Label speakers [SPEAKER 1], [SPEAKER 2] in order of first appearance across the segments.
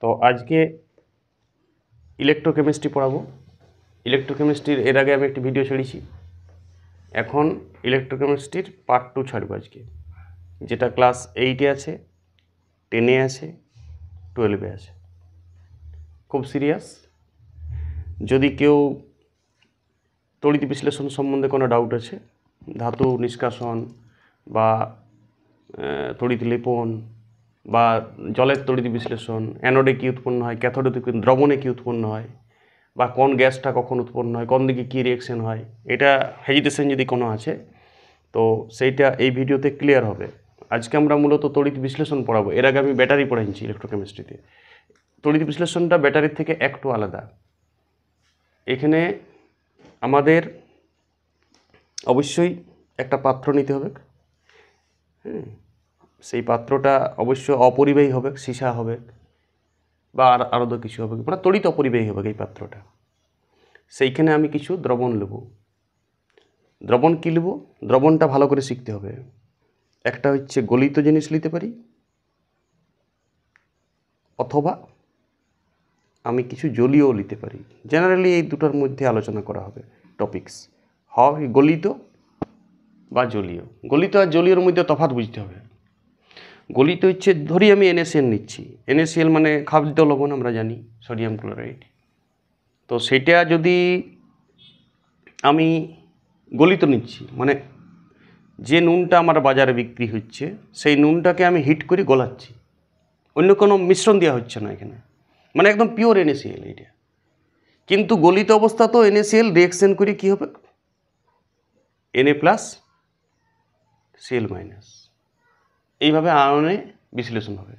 [SPEAKER 1] তো আজকে ইলেকট্রোকেমিস্ট্রি পড়াবো ইলেকট্রোকেমিস্ট্রির এর আগে আমি একটি ভিডিও ছেড়েছি এখন ইলেকট্রোকেমিস্ট্রির পার্ট টু ছাড়বো আজকে যেটা ক্লাস এইটে আছে টেনে আছে টুয়েলভে আছে খুব সিরিয়াস যদি কেউ তড়িৎ বিশ্লেষণ সম্বন্ধে কোনো ডাউট আছে ধাতু নিষ্কাশন বা তড়িৎ লেপন বা জলের তড়িৎ বিশ্লেষণ অ্যানোডে কী উৎপন্ন হয় ক্যাথোডে দ্রবণে কী উৎপন্ন হয় বা কোন গ্যাসটা কখন উৎপন্ন হয় কোন দিকে কী রিয়াকশান হয় এটা হেজিটেশন যদি কোনো আছে তো সেইটা এই ভিডিওতে ক্লিয়ার হবে আজকে আমরা মূলত তড়িৎ বিশ্লেষণ পড়াবো এর আগে আমি ব্যাটারি পড়াইছি ইলেকট্রোকেমিস্ট্রিতে তড়িৎ বিশ্লেষণটা ব্যাটারির থেকে একটু আলাদা এখানে আমাদের অবশ্যই একটা পাত্র নিতে হবে হ্যাঁ সেই পাত্রটা অবশ্য অপরিবাহী হবে সীসা হবে বা আর আরও কিছু হবে মানে তড়িত অপরিবাহী হবে এই পাত্রটা সেইখানে আমি কিছু দ্রবণ নেব দ্রবণ কী নেব দ্রবণটা ভালো করে শিখতে হবে একটা হচ্ছে গলিত জিনিস নিতে পারি অথবা আমি কিছু জলীয় নিতে পারি জেনারেলি এই দুটোর মধ্যে আলোচনা করা হবে টপিক্স হয় গলিত বা জলীয় গলিত আর জলীয়র মধ্যে তফাৎ বুঝতে হবে গলিত হচ্ছে ধরি আমি এনএসএল নিচ্ছি এনএসএল মানে খাদ্য লবণ আমরা জানি সোডিয়াম ক্লোরাইড তো সেটা যদি আমি গলিত নিচ্ছি মানে যে নুনটা আমার বাজারে বিক্রি হচ্ছে সেই নুনটাকে আমি হিট করে গলাচ্ছি অন্য কোনো মিশ্রণ দেওয়া হচ্ছে না এখানে মানে একদম পিওর এনএসিএল এটা কিন্তু গলিত অবস্থা তো এনএসিএল রিয়াকশন করে কী হবে এনএ প্লাস সিএল মাইনাস এইভাবে আয়নে বিশ্লেষণ হবে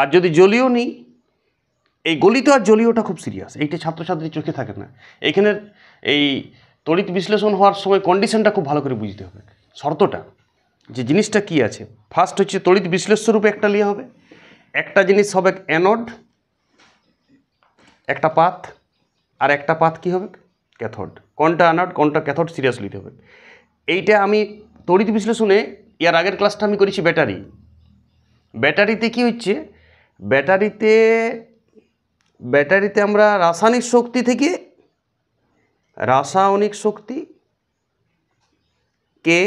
[SPEAKER 1] আর যদি জলীয় নিই এই গলিত আর জলীয়টা খুব সিরিয়াস এইটা ছাত্রছাত্রীর চোখে থাকে না এইখানের এই তড়িৎ বিশ্লেষণ হওয়ার সময় কন্ডিশনটা খুব ভালো করে বুঝতে হবে শর্তটা যে জিনিসটা কি আছে ফার্স্ট হচ্ছে তড়িৎ বিশ্লেষ্য রূপে একটা নিয়ে হবে একটা জিনিস হবে অ্যানোড একটা পাত আর একটা পাত কি হবে ক্যাথড কোনটা অ্যানোড কোনটা ক্যাথড সিরিয়াস হবে এইটা আমি তড়িৎ বিশ্লেষণে ইয়ার আগের ক্লাসটা আমি করেছি ব্যাটারি ব্যাটারিতে কি হচ্ছে ব্যাটারিতে ব্যাটারিতে আমরা রাসায়নিক শক্তি থেকে রাসায়নিক শক্তি কে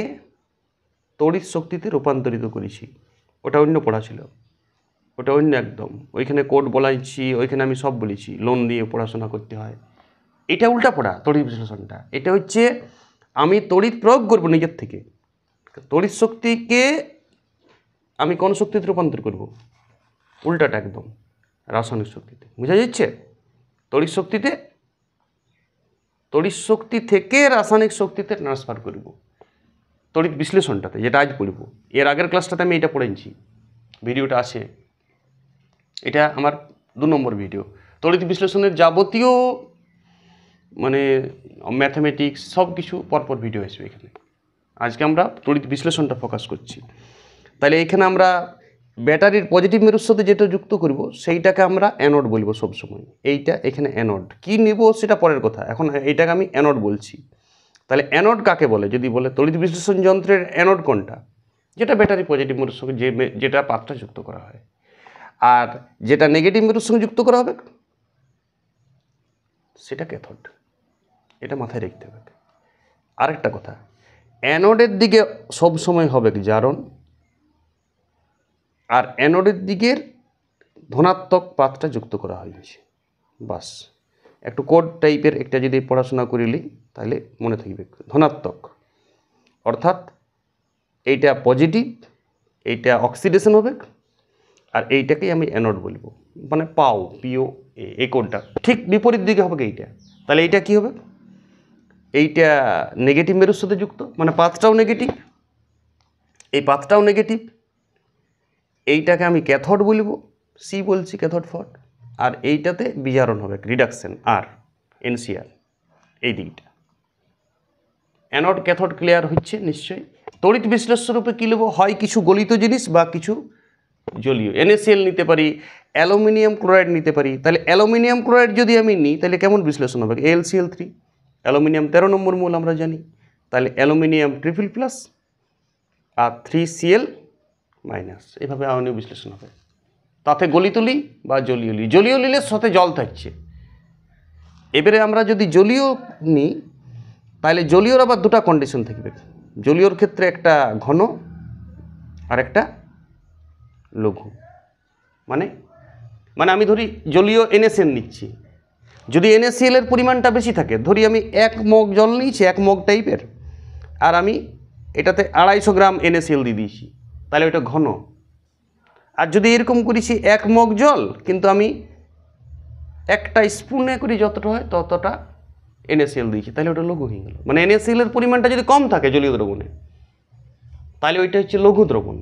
[SPEAKER 1] তড়িৎ শক্তিতে রূপান্তরিত করেছি ওটা অন্য পড়া ছিল ওটা অন্য একদম ওইখানে কোড বলাইছি ওইখানে আমি সব বলেছি লোন দিয়ে পড়াশোনা করতে হয় এটা উল্টা পড়া তড়িৎ বিশ্লেষণটা এটা হচ্ছে আমি তড়িৎ প্রয়োগ করবো নিজের থেকে তড়িৎ শক্তিকে আমি কোন শক্তিতে রূপান্তর করব উল্টাটা একদম রাসায়নিক শক্তিতে বুঝা যাচ্ছে তড়িৎ শক্তিতে তড়িৎ শক্তি থেকে রাসায়নিক শক্তিতে ট্রান্সফার করব তড়িৎ বিশ্লেষণটাতে যেটা আজ পড়ব এর আগের ক্লাসটাতে আমি এটা পড়েছি ভিডিওটা আছে এটা আমার দু নম্বর ভিডিও তড়িৎ বিশ্লেষণের যাবতীয় মানে ম্যাথামেটিক্স সব কিছু পরপর ভিডিও আসবে এখানে আজকে আমরা তড়িৎ বিশ্লেষণটা ফোকাস করছি তাহলে এখানে আমরা ব্যাটারির পজিটিভ মেরুর সাথে যেটা যুক্ত করব সেইটাকে আমরা অ্যানোড বলবো সবসময় এইটা এখানে অ্যানোড কি নেব সেটা পরের কথা এখন এইটাকে আমি অ্যানোড বলছি তাহলে অ্যানোড কাকে বলে যদি বলে তড়িৎ বিশ্লেষণ যন্ত্রের অ্যানোড কোনটা যেটা ব্যাটারি পজিটিভ মেরুর সঙ্গে যে যেটা পাত্রটা যুক্ত করা হয় আর যেটা নেগেটিভ মেরুর সঙ্গে যুক্ত করা হবে সেটা ক্যাথড এটা মাথায় রেখতে হবে আরেকটা কথা অ্যানোডের দিকে সবসময় হবে জারণ আর অ্যানোডের দিকের ধনাত্মক পাতটা যুক্ত করা হয়েছে বাস একটু কোড টাইপের একটা যদি পড়াশোনা করিলি তাহলে মনে থাকবে ধনাত্মক অর্থাৎ এইটা পজিটিভ এইটা অক্সিডেশন হবে আর এইটাকেই আমি অ্যানোড বলবো মানে পাও পিও এই কোডটা ঠিক বিপরীত দিকে হবে এইটা তাহলে এইটা কি হবে এইটা নেগেটিভ মেরুর সাথে যুক্ত মানে পাথটাও নেগেটিভ এই পাথটাও নেগেটিভ এইটাকে আমি ক্যাথড বলবো সি বলছি ক্যাথড ফট আর এইটাতে বিজারণ হবে রিডাকশন আর এনসিআর এই দিকটা অ্যানড ক্যাথড ক্লিয়ার হচ্ছে নিশ্চয়ই তড়িৎ বিশ্লেষণরূপে কী নেব হয় কিছু গলিত জিনিস বা কিছু জলীয় এনএসিএল নিতে পারি অ্যালুমিনিয়াম ক্লোরাইড নিতে পারি তাহলে অ্যালুমিনিয়াম ক্লোরাইড যদি আমি নিই তাহলে কেমন বিশ্লেষণ হবে এলসিএল থ্রি অ্যালুমিনিয়াম তেরো নম্বর মূল আমরা জানি তাহলে অ্যালুমিনিয়াম ট্রিপল প্লাস আর থ্রি সিএল মাইনাস এভাবে আয়নীয় বিশ্লেষণ হবে তাতে গলিতলি বা জলীয়লি জলীয়লিলের সাথে জল থাকছে এবারে আমরা যদি জলীয় নিই তাহলে জলীয়র আবার দুটা কন্ডিশন থাকবে জলীয়র ক্ষেত্রে একটা ঘন আর একটা লঘু মানে মানে আমি ধরি জলীয় এনএসএন নিচ্ছি যদি এর পরিমাণটা বেশি থাকে ধরি আমি এক মগ জল নিয়েছি এক মগ টাইপের আর আমি এটাতে আড়াইশো গ্রাম এনএসিএল দিয়ে দিয়েছি তাহলে ওইটা ঘন আর যদি এরকম করেছি এক মগ জল কিন্তু আমি একটা স্পুনে করি যতটা হয় ততটা এনএসিএল দিয়েছি তাহলে ওটা লঘু হয়ে গেল মানে এর পরিমাণটা যদি কম থাকে জলীয় দ্রবণে তাহলে ওইটা হচ্ছে লঘু দ্রবণ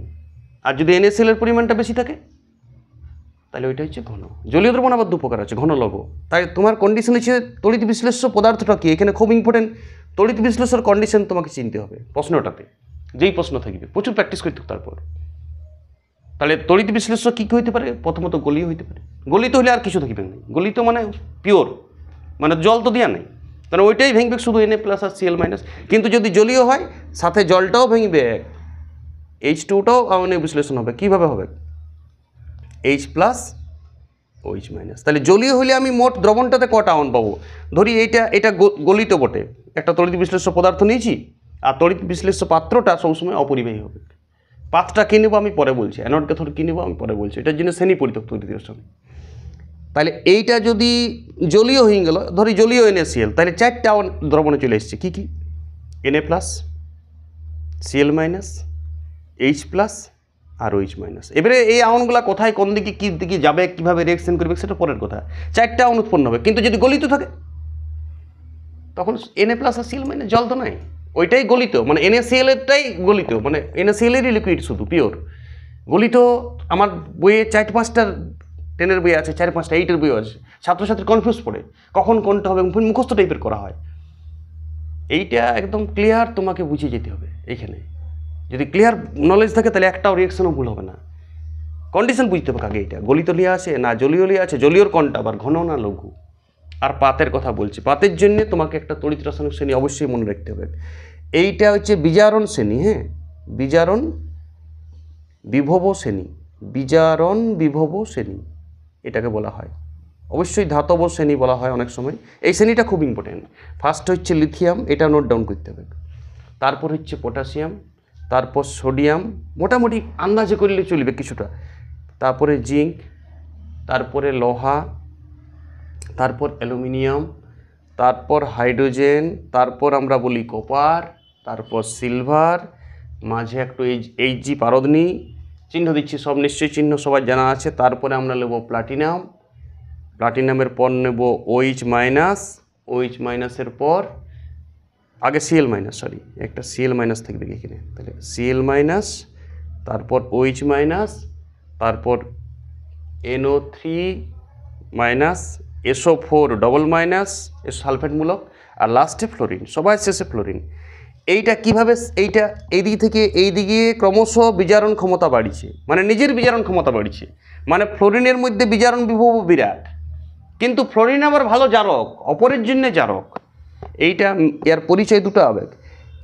[SPEAKER 1] আর যদি এনএসএলের পরিমাণটা বেশি থাকে তাহলে ওইটা হচ্ছে ঘন জলীয় দ্রবণ আবার দু প্রকার আছে ঘন লব তাই তোমার কন্ডিশন হচ্ছে তড়িৎ বিশ্লেষ্য পদার্থটা কী এখানে খুব ইম্পর্টেন্ট তড়িৎ বিশ্লেষর কন্ডিশন তোমাকে চিনতে হবে প্রশ্নটাতে যেই প্রশ্ন থাকবে প্রচুর প্র্যাকটিস করতে তারপর তাহলে তড়িৎ বিশ্লেষ্য কী কী হইতে পারে প্রথমত গলিও হইতে পারে গলিত হলে আর কিছু থাকবে না গলিত মানে পিওর মানে জল তো দেওয়া নেই কারণ ওইটাই ভেঙবে শুধু এনএ প্লাস আর সিএল মাইনাস কিন্তু যদি জলীয় হয় সাথে জলটাও ভেঙবে এইচ টুটাও মানে বিশ্লেষণ হবে কীভাবে হবে এইচ প্লাস ওইচ মাইনাস তাহলে জলীয় হলে আমি মোট দ্রবণটাতে কটা আউন পাবো ধরি এইটা এটা গলিত বটে একটা তড়িৎ বিশ্লেষ্য পদার্থ নিয়েছি আর তড়িৎ বিশ্লেষ্য পাত্রটা সবসময় অপরিবাহী হবে পাত্রটা কী আমি পরে বলছি অ্যানোড ক্যাথোড কিনব আমি পরে বলছি এটার জন্য শ্রেণী পরিত্যক্ত দ্বিতীয় শ্রেণী তাহলে এইটা যদি জলীয় হয়ে গেল ধরি জলীয় সিএল তাহলে চারটা আউন দ্রবণে চলে এসছে কী কী NA plus CL minus H plus আর ওইচ মাইনাস এবারে এই আউনগুলো কোথায় কোন দিকে কী দিকে যাবে কীভাবে রিয়েকশন করবে সেটা পরের কথা চারটে আউন উৎপন্ন হবে কিন্তু যদি গলিত থাকে তখন এনএ প্লাস আর সিএল মাইনাস জল তো নাই ওইটাই গলিত মানে এনএসিএলেরটাই গলিত মানে এনএসিএলেরই লিকুইড শুধু পিওর গলিত আমার বইয়ে চার পাঁচটা টেনের বই আছে চার পাঁচটা এইটের বই আছে ছাত্রছাত্রী কনফিউজ পড়ে কখন কোনটা হবে মুখস্থ টাইপের করা হয় এইটা একদম ক্লিয়ার তোমাকে বুঝে যেতে হবে এইখানে যদি ক্লিয়ার নলেজ থাকে তাহলে একটাও রিয়েকশনও ভুল হবে না কন্ডিশন বুঝতে হবে আগে এটা লিয়া আছে না লিয়া আছে জলীয়র কণ্ঠ আবার ঘন না লঘু আর পাতের কথা বলছি পাতের জন্য তোমাকে একটা তড়িৎ রাসায়নিক শ্রেণী অবশ্যই মনে রাখতে হবে এইটা হচ্ছে বিজারণ শ্রেণী হ্যাঁ বিজারণ বিভব শ্রেণী বিজারণ বিভব শ্রেণী এটাকে বলা হয় অবশ্যই ধাতব শ্রেণী বলা হয় অনেক সময় এই শ্রেণীটা খুব ইম্পর্টেন্ট ফার্স্ট হচ্ছে লিথিয়াম এটা নোট ডাউন করতে হবে তারপর হচ্ছে পটাশিয়াম তারপর সোডিয়াম মোটামুটি আন্দাজে করলে চলবে কিছুটা তারপরে জিঙ্ক তারপরে লোহা তারপর অ্যালুমিনিয়াম তারপর হাইড্রোজেন তারপর আমরা বলি কপার তারপর সিলভার মাঝে একটু এইচ জি পারদনি চিহ্ন দিচ্ছি সব নিশ্চয়ই চিহ্ন সবার জানা আছে তারপরে আমরা নেব প্লাটিনাম প্লাটিনামের পর নেব ওইচ মাইনাস ওইচ মাইনাসের পর আগে সিএল মাইনাস সরি একটা সিএল মাইনাস থাকবে এখানে তাহলে সিএল মাইনাস তারপর ওইচ মাইনাস তারপর NO three minus SO four double minus সালফেটমূলক আর লাস্টে ফ্লোরিন সবার শেষে ফ্লোরিন এইটা কিভাবে এইটা এই দিক থেকে এই দিকে ক্রমশ বিজারণ ক্ষমতা বাড়িছে মানে নিজের বিজারণ ক্ষমতা বাড়িছে মানে ফ্লোরিনের মধ্যে বিজারণ বিভব বিরাট কিন্তু ফ্লোরিন আবার ভালো জারক অপরের জন্যে জারক এইটা এর পরিচয় দুটো আবেগ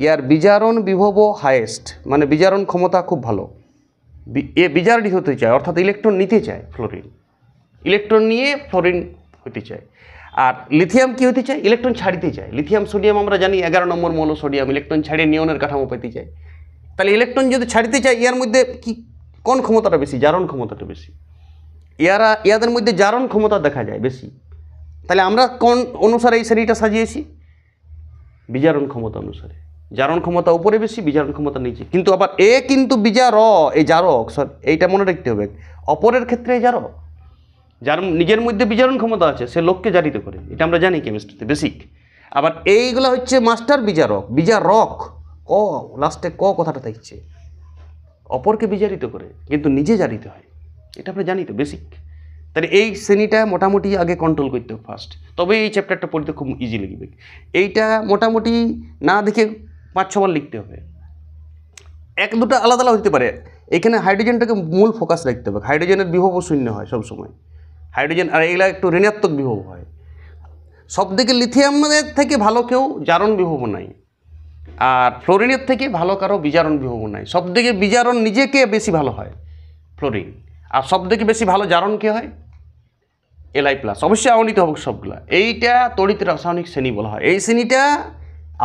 [SPEAKER 1] ইয়ার বিজারণ বিভব হায়েস্ট মানে বিজারণ ক্ষমতা খুব ভালো এ বিজারণী হতে চায় অর্থাৎ ইলেকট্রন নিতে চায় ফ্লোরিন ইলেকট্রন নিয়ে ফ্লোরিন হতে চায় আর লিথিয়াম কী হতে চায় ইলেকট্রন ছাড়িতে চায় লিথিয়াম সোডিয়াম আমরা জানি এগারো নম্বর মৌল সোডিয়াম ইলেকট্রন ছাড়িয়ে নিয়নের কাঠামো পেতে চায় তাহলে ইলেকট্রন যদি ছাড়িতে চায় ইয়ার মধ্যে কি কোন ক্ষমতাটা বেশি জারণ ক্ষমতাটা বেশি ইয়ারা ইয়াদের মধ্যে জারণ ক্ষমতা দেখা যায় বেশি তাহলে আমরা কোন অনুসারে এই শ্রেণীটা সাজিয়েছি বিজারণ ক্ষমতা অনুসারে জারণ ক্ষমতা উপরে বেশি বিজারণ ক্ষমতা নিচে কিন্তু আবার এ কিন্তু বিজার এই জারক সর এইটা মনে রাখতে হবে অপরের ক্ষেত্রে এই জারক যার নিজের মধ্যে বিজারণ ক্ষমতা আছে সে লোককে জারিত করে এটা আমরা জানি কেমিস্ট্রিতে বেসিক আবার এইগুলো হচ্ছে মাস্টার বিজারক বিজারক ক লাস্টে ক কথাটা থাকছে অপরকে বিজারিত করে কিন্তু নিজে জারিত হয় এটা আমরা জানি তো বেসিক তাহলে এই শ্রেণীটা মোটামুটি আগে কন্ট্রোল করতে হবে ফার্স্ট তবে এই চ্যাপ্টারটা পড়তে খুব ইজি লাগবে এইটা মোটামুটি না দেখে পাঁচ ছবার লিখতে হবে এক দুটো আলাদা আলাদা হতে পারে এখানে হাইড্রোজেনটাকে মূল ফোকাস রাখতে হবে হাইড্রোজেনের বিভব শূন্য হয় সবসময় হাইড্রোজেন আর এগুলো একটু ঋণাত্মক বিভব হয় সবদিকে লিথিয়ামের থেকে ভালো কেউ জারণ বিভব নাই আর ফ্লোরিনের থেকে ভালো কারো বিজারণ বিভব নাই দিকে বিজারণ নিজেকে বেশি ভালো হয় ফ্লোরিন আর সব থেকে বেশি ভালো জারণ কী হয় এলআই প্লাস অবশ্যই আওনিত হবে সবগুলা এইটা তড়িৎ রাসায়নিক শ্রেণী বলা হয় এই শ্রেণীটা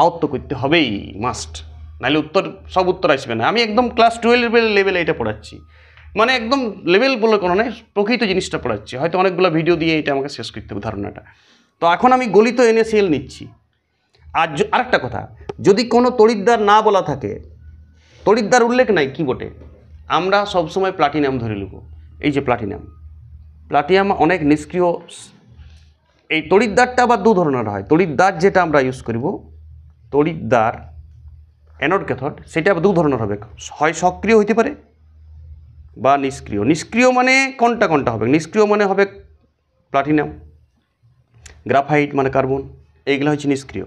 [SPEAKER 1] আয়ত্ত করতে হবেই মাস্ট নাহলে উত্তর সব উত্তর আসবে না আমি একদম ক্লাস টুয়েলভের লেভেলে এটা পড়াচ্ছি মানে একদম লেভেল বলে কোনো নয় প্রকৃত জিনিসটা পড়াচ্ছি হয়তো অনেকগুলো ভিডিও দিয়ে এটা আমাকে শেষ করতে হবে ধারণাটা তো এখন আমি গলিত এনএসএল নিচ্ছি আর আরেকটা কথা যদি কোনো তড়িদ্দার না বলা থাকে তড়িদ্দার উল্লেখ নাই কি বটে আমরা সবসময় প্লাটিনাম ধরে নেব এই যে প্লাটিনাম প্লাটিনাম অনেক নিষ্ক্রিয় এই তড়িদ্দারটা আবার দু ধরনের হয় তড়িৎদ্বার যেটা আমরা ইউজ করিব তড়িদ্দার অ্যানোড ক্যাথড সেটা আবার দু ধরনের হবে হয় সক্রিয় হইতে পারে বা নিষ্ক্রিয় নিষ্ক্রিয় মানে কোনটা কোনটা হবে নিষ্ক্রিয় মানে হবে প্লাটিনাম গ্রাফাইট মানে কার্বন এইগুলো হচ্ছে নিষ্ক্রিয়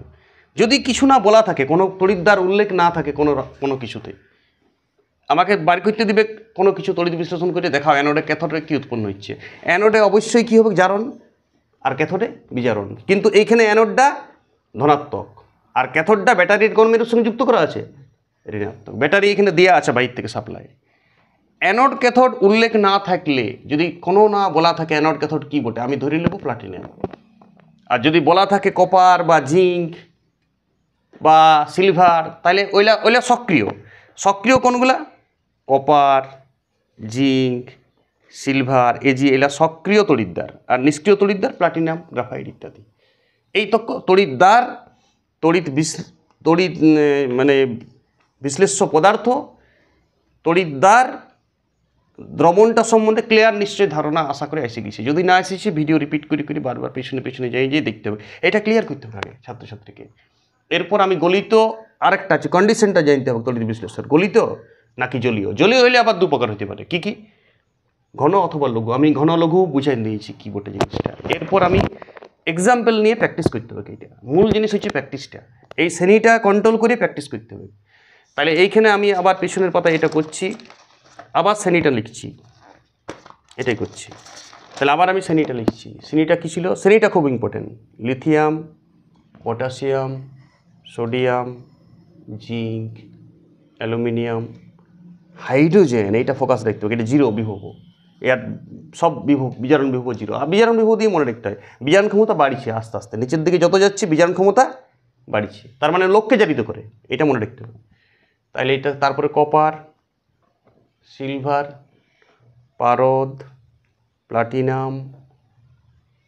[SPEAKER 1] যদি কিছু না বলা থাকে কোনো তড়িদ্দার উল্লেখ না থাকে কোনো কোনো কিছুতে আমাকে বার করতে দিবে কোনো কিছু তড়িৎ বিশ্লেষণ করে দেখাও অ্যানোডে ক্যাথোডে কী উৎপন্ন হচ্ছে অ্যানোডে অবশ্যই কী হবে জারণ আর ক্যাথোডে বিজারণ কিন্তু এইখানে অ্যানোডটা ধনাত্মক আর ক্যাথোডটা ব্যাটারির কোন মেরুর সঙ্গে যুক্ত করা আছে ঋণাত্মক ব্যাটারি এখানে দেওয়া আছে বাইর থেকে সাপ্লাই অ্যানোড ক্যাথোড উল্লেখ না থাকলে যদি কোনো না বলা থাকে অ্যানোড ক্যাথোড কী বটে আমি ধরে নেব প্লাটিনিয়াম আর যদি বলা থাকে কপার বা জিঙ্ক বা সিলভার তাহলে ওইলা ওইলা সক্রিয় সক্রিয় কোনগুলা কপার জিঙ্ক সিলভার এজি এলা সক্রিয় তড়িদ্দার আর নিষ্ক্রিয় তড়িদ্দার প্লাটিনাম গ্রাফাইড ইত্যাদি এই তক্ষ তড়িদ্দার তড়িৎ বিশ তড়িৎ মানে বিশ্লেষ্য পদার্থ তড়িদ্দার দ্রবণটা সম্বন্ধে ক্লিয়ার নিশ্চয়ই ধারণা আশা করে এসে গেছে যদি না এসেছে ভিডিও রিপিট করে করে বারবার পেছনে পেছনে যাই যেয়ে দেখতে হবে এটা ক্লিয়ার করতে হবে আগে ছাত্রছাত্রীকে এরপর আমি গলিত আরেকটা আছে কন্ডিশনটা জানতে হবে তড়িৎ বিশ্লেষণ গলিত নাকি জলীয় জলীয় হইলে আবার দু প্রকার হতে পারে কি কি ঘন অথবা লঘু আমি ঘন লঘু বুঝাই নিয়েছি কি বটে জিনিসটা এরপর আমি এক্সাম্পল নিয়ে প্র্যাকটিস করতে হবে এইটা মূল জিনিস হচ্ছে প্র্যাকটিসটা এই শ্রেণীটা কন্ট্রোল করে প্র্যাকটিস করতে হবে তাহলে এইখানে আমি আবার পেছনের পাতা এটা করছি আবার শ্রেণীটা লিখছি এটাই করছি তাহলে আবার আমি শ্রেণীটা লিখছি শ্রেণীটা কী ছিল শ্রেণীটা খুব important lithium potassium sodium zinc aluminium hydrogen এইটা ফোকাস রাখতে হবে এটা জিরো বিভব এর সব বিভব বিজারণ বিভব জিরো আর বিজারণ বিভব দিয়ে মনে রাখতে হয় বিজারণ ক্ষমতা বাড়ছে আস্তে আস্তে নিচের দিকে যত যাচ্ছে বিজারণ ক্ষমতা বাড়ছে তার মানে লোককে জারিত করে এটা মনে রাখতে হবে তাহলে এটা তারপরে কপার সিলভার পারদ প্লাটিনাম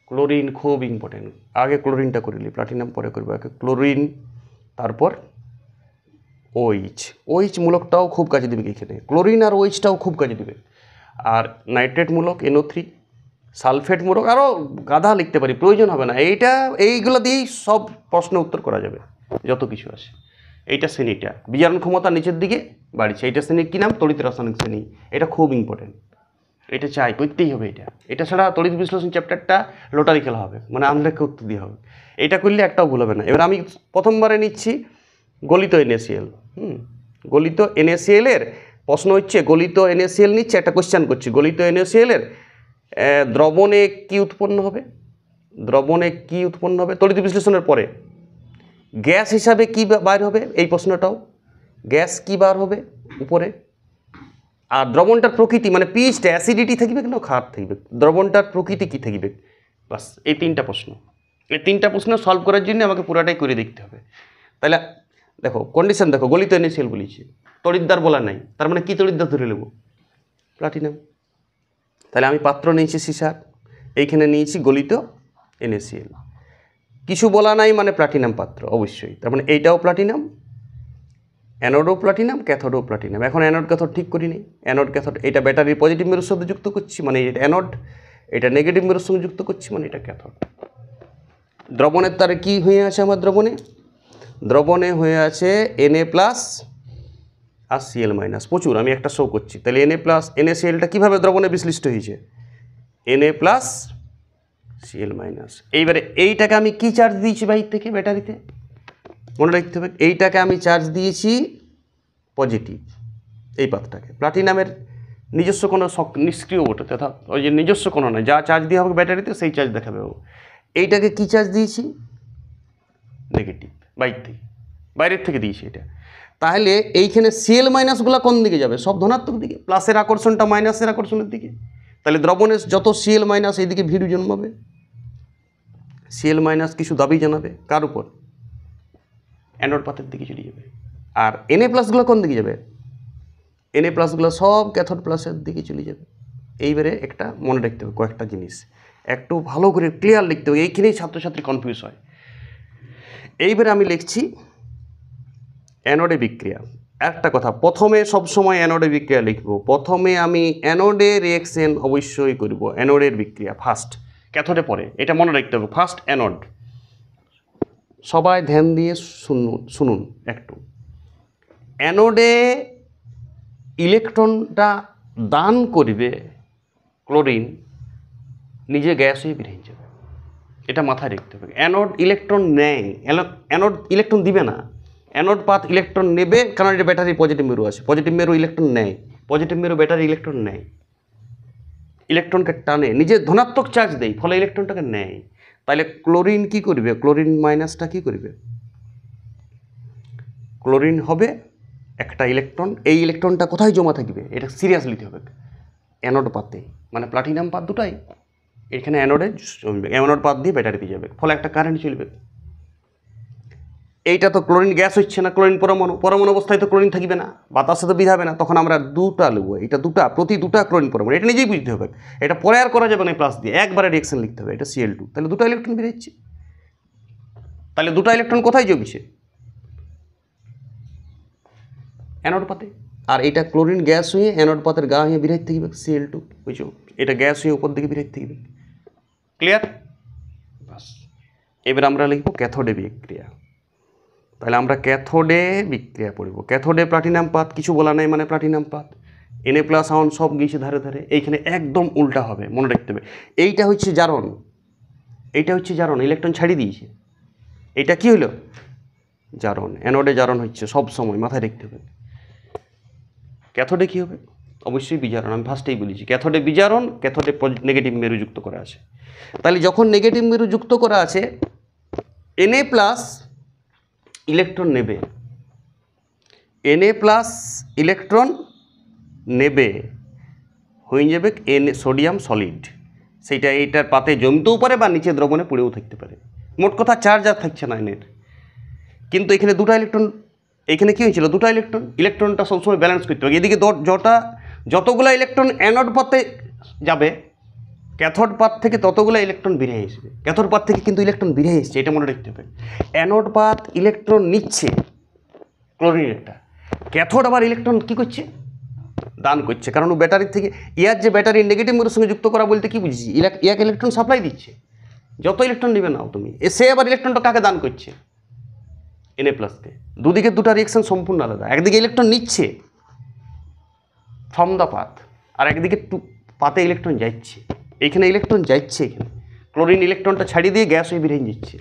[SPEAKER 1] ক্লোরিন খুব ইম্পর্টেন্ট আগে ক্লোরিনটা করে নিই প্লাটিনাম পরে করবো আগে ক্লোরিন তারপর ওইচ ওইচ মূলকটাও খুব কাজে দেবে এখানে ক্লোরিন আর ওইচটাও খুব কাজে দেবে আর নাইট্রেট মূলক এনও থ্রি সালফেট মূলক আরও গাধা লিখতে পারি প্রয়োজন হবে না এইটা এইগুলো দিয়েই সব প্রশ্ন উত্তর করা যাবে যত কিছু আছে এইটা শ্রেণীটা বিজারণ ক্ষমতা নিচের দিকে বাড়ছে এইটা শ্রেণীর কী নাম তড়িৎ রাসায়নিক শ্রেণী এটা খুব ইম্পর্টেন্ট এটা চাই করতেই হবে এটা এটা ছাড়া তড়িৎ বিশ্লেষণ চ্যাপ্টারটা লোটারি খেলা হবে মানে আনলেখকে উত্তর দিয়ে হবে এটা করলে একটাও ভুল হবে না এবার আমি প্রথমবারে নিচ্ছি গলিত এনএসিএল হুম গলিত এর প্রশ্ন হচ্ছে গলিত এনএসিএল নিচ্ছে একটা কোয়েশ্চেন করছি গলিত এর দ্রবণে কি উৎপন্ন হবে দ্রবণে কি উৎপন্ন হবে তড়িৎ বিশ্লেষণের পরে গ্যাস হিসাবে কি বার হবে এই প্রশ্নটাও গ্যাস কি বার হবে উপরে আর দ্রবণটার প্রকৃতি মানে পিচটা অ্যাসিডিটি থাকবে না খার থাকবে দ্রবণটার প্রকৃতি কি থাকবে বাস এই তিনটা প্রশ্ন এই তিনটা প্রশ্ন সলভ করার জন্য আমাকে পুরাটাই করে দেখতে হবে তাহলে দেখো কন্ডিশন দেখো গলিত এনে সেল বলিছে তরিদ্দার বলা নাই তার মানে কী তরিদ্দার ধরে নেব প্লাটিনাম তাহলে আমি পাত্র নিয়েছি সিসার এইখানে নিয়েছি গলিত এনএসিএল কিছু বলা নাই মানে প্লাটিনাম পাত্র অবশ্যই তার মানে এইটাও প্লাটিনাম অ্যানোডও প্লাটিনাম ক্যাথোডও প্লাটিনাম এখন অ্যানোড ক্যাথড ঠিক করিনি অ্যানোড ক্যাথড এটা ব্যাটারির পজিটিভ মেরুর সাথে যুক্ত করছি মানে এটা অ্যানোড এটা নেগেটিভ মেরুর সঙ্গে যুক্ত করছি মানে এটা ক্যাথড মানে দ্রবণের তারে কী হয়ে আছে আমার দ্রবণে দ্রবণে হয়ে আছে এনএ প্লাস আর সিএল মাইনাস প্রচুর আমি একটা শো করছি তাহলে এন এ প্লাস এনএ সিএলটা কীভাবে দ্রবণে বিশ্লিষ্ট হয়েছে এনএ প্লাস সিএল মাইনাস এইবারে এইটাকে আমি কি চার্জ দিয়েছি বাইর থেকে ব্যাটারিতে মনে রাখতে হবে এইটাকে আমি চার্জ দিয়েছি পজিটিভ এই পাতটাকে প্লাটিনামের নিজস্ব কোনো নিষ্ক্রিয় বটে তথা ওই যে নিজস্ব কোনো নয় যা চার্জ দেওয়া হবে ব্যাটারিতে সেই চার্জ দেখাবে ও এইটাকে কী চার্জ দিয়েছি নেগেটিভ বাইর থেকে বাইরের থেকে দিয়েছি এটা তাহলে এইখানে সিএল মাইনাসগুলো কোন দিকে যাবে সব ধনাত্মক দিকে প্লাসের আকর্ষণটা মাইনাসের আকর্ষণের দিকে তাহলে দ্রবণের যত সিএল মাইনাস এইদিকে ভিড় জন্মাবে সিএল মাইনাস কিছু দাবি জানাবে কার উপর অ্যান্ড্রয়েড পাথের দিকে চলে যাবে আর এনএ প্লাসগুলো কোন দিকে যাবে এনএ প্লাসগুলো সব ক্যাথড প্লাসের দিকে চলে যাবে এইবারে একটা মনে রাখতে হবে কয়েকটা জিনিস একটু ভালো করে ক্লিয়ার লিখতে হবে এইখানেই ছাত্রছাত্রী কনফিউজ হয় এইবারে আমি লিখছি অ্যানোডে বিক্রিয়া একটা কথা প্রথমে সবসময় অ্যানোডে বিক্রিয়া লিখব প্রথমে আমি অ্যানোডে রিয়াকশন অবশ্যই করব অ্যানোডের বিক্রিয়া ফার্স্ট ক্যাথোডে পরে এটা মনে রাখতে হবে ফার্স্ট অ্যানোড সবাই ধ্যান দিয়ে শুনুন শুনুন একটু অ্যানোডে ইলেকট্রনটা দান করবে ক্লোরিন নিজে গ্যাস হয়ে বেরিয়ে যাবে এটা মাথায় রাখতে হবে অ্যানোড ইলেকট্রন নেয় অ্যানোড ইলেকট্রন দিবে না অ্যানোড পাথ ইলেকট্রন নেবে কারণ এটা ব্যাটারি পজিটিভ মেরু আছে পজিটিভ মেরু ইলেকট্রন নেয় পজিটিভ মেরু ব্যাটারি ইলেকট্রন নেয় ইলেকট্রনকে টানে নিজে ধনাত্মক চার্জ দেয় ফলে ইলেকট্রনটাকে নেয় তাহলে ক্লোরিন কি করবে ক্লোরিন মাইনাসটা কি করবে ক্লোরিন হবে একটা ইলেকট্রন এই ইলেকট্রনটা কোথায় জমা থাকবে এটা সিরিয়াসলিতে হবে অ্যানোড পাতে মানে প্লাটিনাম পাত দুটাই এখানে অ্যানোডে জমবে অ্যানোড পাত দিয়ে ব্যাটারিতে যাবে ফলে একটা কারেন্ট চলবে এইটা তো ক্লোরিন গ্যাস হচ্ছে না ক্লোরিন পরমাণু পরমাণু অবস্থায় তো ক্লোরিন থাকবে না বাতাসে তো বিধাবে না তখন আমরা দুটা লেবো এটা দুটা প্রতি দুটা ক্লোরিন পরমাণু এটা নিজেই বুঝতে হবে এটা পরে আর করা যাবে না প্লাস দিয়ে একবারে রিয়েকশন লিখতে হবে এটা সিএল টু তাহলে দুটো ইলেকট্রন বেরোচ্ছে তাহলে দুটো ইলেকট্রন কোথায় জমছে অ্যানোড পাতে আর এটা ক্লোরিন গ্যাস হয়ে অ্যানোড পাতের গা হয়ে বিরাইতে থাকবে সিএল টু বুঝছো এটা গ্যাস হয়ে উপর দিকে বিরাইতে থাকবে ক্লিয়ার বাস এবার আমরা লিখব ক্যাথোডে বিক্রিয়া তাহলে আমরা ক্যাথোডে বিক্রিয়া পড়ব ক্যাথোডে প্লাটিনাম পাত কিছু বলা নাই মানে প্লাটিনাম পাত এনে প্লাস আউন সব গিয়েছে ধারে ধারে এইখানে একদম উল্টা হবে মনে রাখতে হবে এইটা হচ্ছে জারণ এইটা হচ্ছে জারণ ইলেকট্রন ছাড়ি দিয়েছে এটা কি হলো জারণ অ্যানোডে জারণ হচ্ছে সব সময় মাথায় রাখতে হবে ক্যাথোডে কী হবে অবশ্যই বিজারণ আমি ফার্স্টেই বলেছি ক্যাথোডে বিজারণ ক্যাথোডে নেগেটিভ মেরু যুক্ত করা আছে তাহলে যখন নেগেটিভ মেরু যুক্ত করা আছে এনএ প্লাস ইলেকট্রন নেবে এনএ প্লাস ইলেকট্রন নেবে হয়ে যাবে এন সোডিয়াম সলিড সেইটা এইটার পাতে জমতেও পারে বা নিচে দ্রবণে পড়েও থাকতে পারে মোট কথা চার্জ আর থাকছে না এনের কিন্তু এখানে দুটো ইলেকট্রন এখানে কী হয়েছিল দুটা ইলেকট্রন ইলেকট্রনটা সবসময় ব্যালেন্স করতে হবে এদিকে জটা যতগুলো ইলেকট্রন অ্যানোড পথে যাবে ক্যাথড পাত থেকে ততগুলো ইলেকট্রন বেরিয়ে আসবে ক্যাথড পাত থেকে কিন্তু ইলেকট্রন বেরিয়ে এসছে এটা মনে রাখতে হবে অ্যানোড পাত ইলেকট্রন নিচ্ছে ক্লোরিন একটা ক্যাথোড আবার ইলেকট্রন কি করছে দান করছে কারণ ও ব্যাটারি থেকে ইয়ার যে ব্যাটারি নেগেটিভ মোডের সঙ্গে যুক্ত করা বলতে কি বুঝছি ইয়াক ইলেকট্রন সাপ্লাই দিচ্ছে যত ইলেকট্রন নেবে নাও তুমি সে আবার ইলেকট্রনটা কাকে দান করছে এনএ প্লাসকে দুদিকে দুটা রিয়েকশন সম্পূর্ণ আলাদা একদিকে ইলেকট্রন নিচ্ছে ফ্রম দ্য আর একদিকে টু পাতে ইলেকট্রন যাচ্ছে এইখানে ইলেকট্রন যাচ্ছে এখানে ক্লোরিন ইলেকট্রনটা ছাড়িয়ে দিয়ে গ্যাস হয়ে বেরিয়ে যাচ্ছে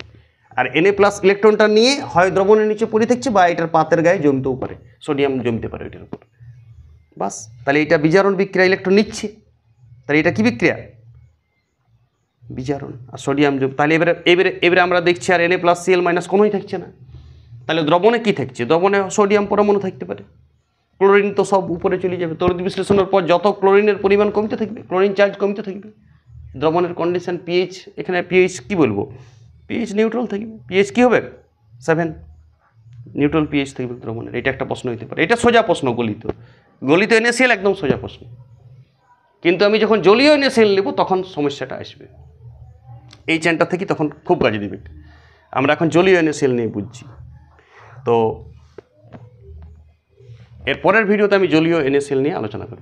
[SPEAKER 1] আর এনএ প্লাস ইলেকট্রনটা নিয়ে হয় দ্রবণের নিচে পড়ে থাকছে বা এটার পাতের গায়ে জমতেও পারে সোডিয়াম জমতে পারে এটার উপর বাস তাহলে এটা বিজারণ বিক্রিয়া ইলেকট্রন নিচ্ছে তাহলে এটা কি বিক্রিয়া বিজারণ আর সোডিয়াম জম তাহলে এবারে এবারে এবারে আমরা দেখছি আর এনএ প্লাস সিএল মাইনাস কোনোই থাকছে না তাহলে দ্রবণে কি থাকছে দ্রবণে সোডিয়াম পরমাণু থাকতে পারে ক্লোরিন তো সব উপরে চলে যাবে তড়িৎ বিশ্লেষণের পর যত ক্লোরিনের পরিমাণ কমতে থাকবে ক্লোরিন চার্জ কমতে থাকবে দ্রবণের কন্ডিশন পিএইচ এখানে পিএইচ কী বলবো পিএইচ নিউট্রাল থাকবে পিএইচ কী হবে সেভেন নিউট্রাল পিএইচ থাকবে দ্রবণের এটা একটা প্রশ্ন হইতে পারে এটা সোজা প্রশ্ন গলিত গলিত সেল একদম সোজা প্রশ্ন কিন্তু আমি যখন জলীয় সেল নেব তখন সমস্যাটা আসবে এই চ্যানটা থেকে তখন খুব কাজে দেবে আমরা এখন জলীয় সেল নিয়ে বুঝছি তো এরপরের ভিডিওতে আমি জলীয় এনএসএল নিয়ে আলোচনা করি